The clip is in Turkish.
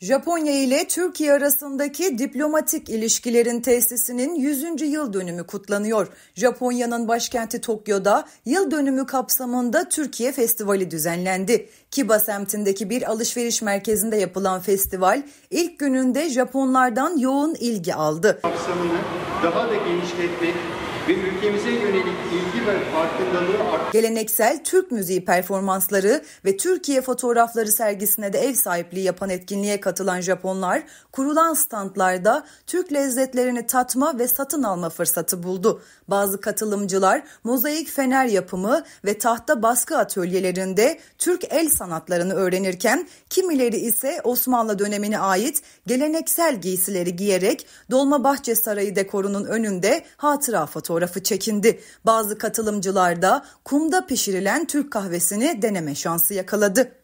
Japonya ile Türkiye arasındaki diplomatik ilişkilerin tesisinin 100. yıl dönümü kutlanıyor. Japonya'nın başkenti Tokyo'da yıl dönümü kapsamında Türkiye Festivali düzenlendi. Kiba semtindeki bir alışveriş merkezinde yapılan festival ilk gününde Japonlardan yoğun ilgi aldı. Kapsamını daha da genişletmek, ve ülkemize yönelik ilgi ve farkındalığı arttırmak. Geleneksel Türk müziği performansları ve Türkiye fotoğrafları sergisine de ev sahipliği yapan etkinliğe katılan Japonlar kurulan standlarda Türk lezzetlerini tatma ve satın alma fırsatı buldu. Bazı katılımcılar mozaik fener yapımı ve tahta baskı atölyelerinde Türk el sanatlarını öğrenirken kimileri ise Osmanlı dönemine ait geleneksel giysileri giyerek Dolmabahçe Sarayı dekorunun önünde hatıra fotoğrafı fotoğrafı çekindi. Bazı katılımcılar da kumda pişirilen Türk kahvesini deneme şansı yakaladı.